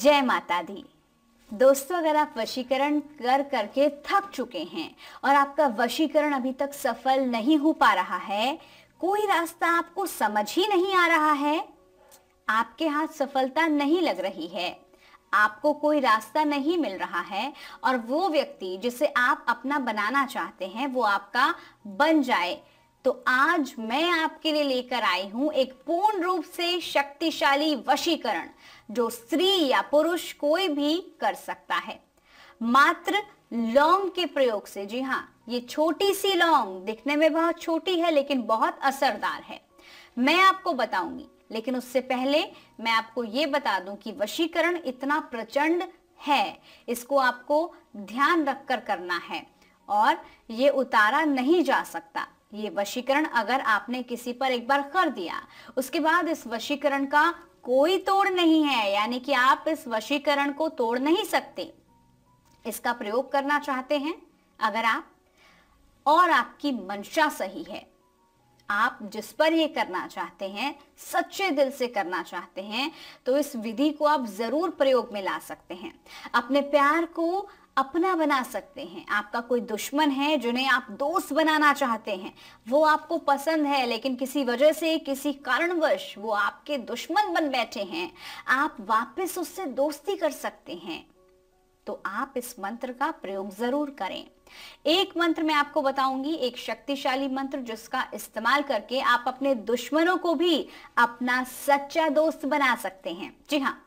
जय माता दी दोस्तों अगर आप वशीकरण कर करके थक चुके हैं और आपका वशीकरण अभी तक सफल नहीं हो पा रहा है कोई रास्ता आपको समझ ही नहीं आ रहा है आपके हाथ सफलता नहीं लग रही है आपको कोई रास्ता नहीं मिल रहा है और वो व्यक्ति जिसे आप अपना बनाना चाहते हैं वो आपका बन जाए तो आज मैं आपके लिए लेकर आई हूं एक पूर्ण रूप से शक्तिशाली वशीकरण जो स्त्री या पुरुष कोई भी कर सकता है मात्र लौंग के प्रयोग से जी हाँ ये छोटी सी लौंग दिखने में बहुत छोटी है लेकिन बहुत असरदार है मैं आपको बताऊंगी लेकिन उससे पहले मैं आपको ये बता दूं कि वशीकरण इतना प्रचंड है इसको आपको ध्यान रखकर करना है और ये उतारा नहीं जा सकता ये वशीकरण अगर आपने किसी पर एक बार कर दिया उसके बाद इस वशीकरण का कोई तोड़ नहीं है यानी कि आप इस वशीकरण को तोड़ नहीं सकते इसका प्रयोग करना चाहते हैं अगर आप और आपकी मंशा सही है आप जिस पर ये करना चाहते हैं सच्चे दिल से करना चाहते हैं तो इस विधि को आप जरूर प्रयोग में ला सकते हैं अपने प्यार को अपना बना सकते हैं आपका कोई दुश्मन है जिन्हें आप दोस्त बनाना चाहते हैं वो आपको पसंद है लेकिन किसी वजह से किसी कारणवश वो आपके दुश्मन बन बैठे हैं आप वापस उससे दोस्ती कर सकते हैं तो आप इस मंत्र का प्रयोग जरूर करें एक मंत्र मैं आपको बताऊंगी एक शक्तिशाली मंत्र जिसका इस्तेमाल करके आप अपने दुश्मनों को भी अपना सच्चा दोस्त बना सकते हैं जी हाँ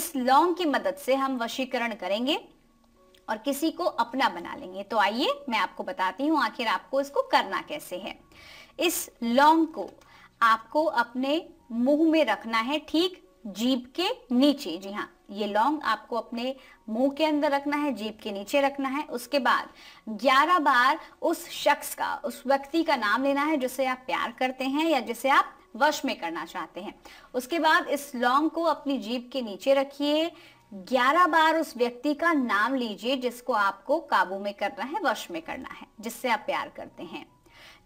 इस लौंग की मदद से हम वशीकरण करेंगे और किसी को अपना बना लेंगे तो आइए मैं आपको बताती हूँ आखिर आपको इसको करना कैसे है इस लौंग को आपको अपने मुंह में रखना है ठीक जीभ के नीचे जी हाँ ये लौंग आपको अपने मुंह के अंदर रखना है जीप के नीचे रखना है उसके बाद 11 बार उस शख्स का उस व्यक्ति का नाम लेना है जिसे आप प्यार करते हैं या जिसे आप वश में करना चाहते हैं उसके बाद इस लौंग को अपनी जीप के नीचे रखिए ग्यारह बार उस व्यक्ति का नाम लीजिए जिसको आपको काबू में करना है वश में करना है जिससे आप प्यार करते हैं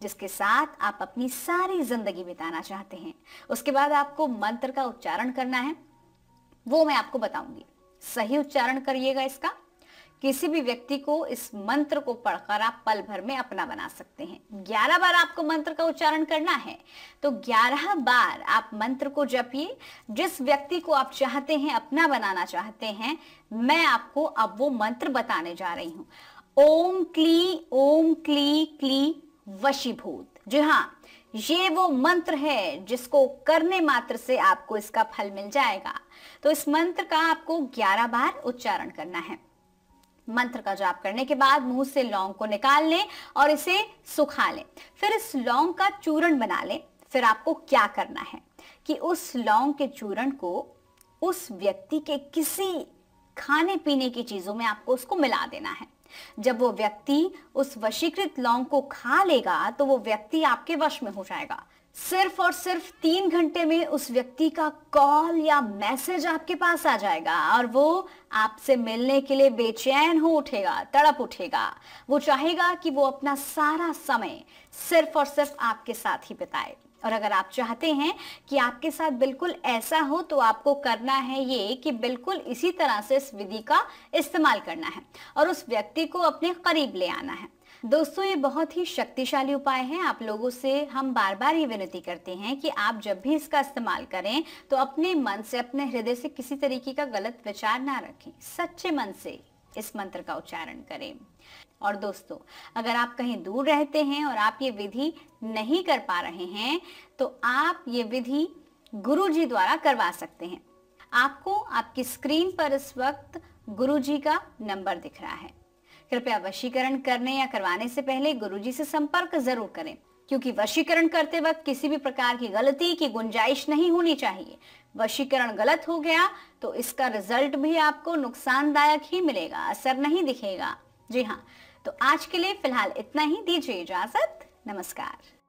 जिसके साथ आप अपनी सारी जिंदगी बिताना चाहते हैं उसके बाद आपको मंत्र का उच्चारण करना है वो मैं आपको बताऊंगी सही उच्चारण करिएगा इसका किसी भी व्यक्ति को इस मंत्र को पढ़कर आप पल भर में अपना बना सकते हैं ग्यारह बार आपको मंत्र का उच्चारण करना है तो ग्यारह बार आप मंत्र को जपिए जिस व्यक्ति को आप चाहते हैं अपना बनाना चाहते हैं मैं आपको अब वो मंत्र बताने जा रही हूं ओम क्ली ओम क्ली क्ली वशीभूत जी हाँ ये वो मंत्र है जिसको करने मात्र से आपको इसका फल मिल जाएगा तो इस मंत्र का आपको 11 बार उच्चारण करना है मंत्र का जाप करने के बाद मुंह से लौंग को निकाल लें और इसे सुखा लें फिर इस लौंग का चूर्ण बना लें फिर आपको क्या करना है कि उस लौंग के चूर्ण को उस व्यक्ति के किसी खाने पीने की चीजों में आपको उसको मिला देना है जब वो व्यक्ति उस वशीकृत लौंग को खा लेगा तो वो व्यक्ति आपके वश में हो जाएगा सिर्फ और सिर्फ तीन घंटे में उस व्यक्ति का कॉल या मैसेज आपके पास आ जाएगा और वो आपसे मिलने के लिए बेचैन हो उठेगा तड़प उठेगा वो चाहेगा कि वो अपना सारा समय सिर्फ और सिर्फ आपके साथ ही बिताए और अगर आप चाहते हैं कि आपके साथ बिल्कुल ऐसा हो तो आपको करना है ये कि बिल्कुल इसी तरह से इस विधि का इस्तेमाल करना है और उस व्यक्ति को अपने करीब ले आना है दोस्तों ये बहुत ही शक्तिशाली उपाय है आप लोगों से हम बार बार ये विनती करते हैं कि आप जब भी इसका इस्तेमाल करें तो अपने मन से अपने हृदय से किसी तरीके का गलत विचार ना रखें सच्चे मन से इस मंत्र का उच्चारण करें और दोस्तों अगर आप कहीं दूर रहते हैं और आप ये विधि नहीं कर पा रहे हैं तो आप ये विधि गुरु जी द्वारा करवा सकते हैं आपको आपकी स्क्रीन पर इस वक्त गुरु जी का नंबर दिख रहा है कृपया वशीकरण करने या करवाने से पहले गुरुजी से संपर्क जरूर करें क्योंकि वशीकरण करते वक्त किसी भी प्रकार की गलती की गुंजाइश नहीं होनी चाहिए वशीकरण गलत हो गया तो इसका रिजल्ट भी आपको नुकसानदायक ही मिलेगा असर नहीं दिखेगा जी हाँ तो आज के लिए फिलहाल इतना ही दीजिए इजाजत नमस्कार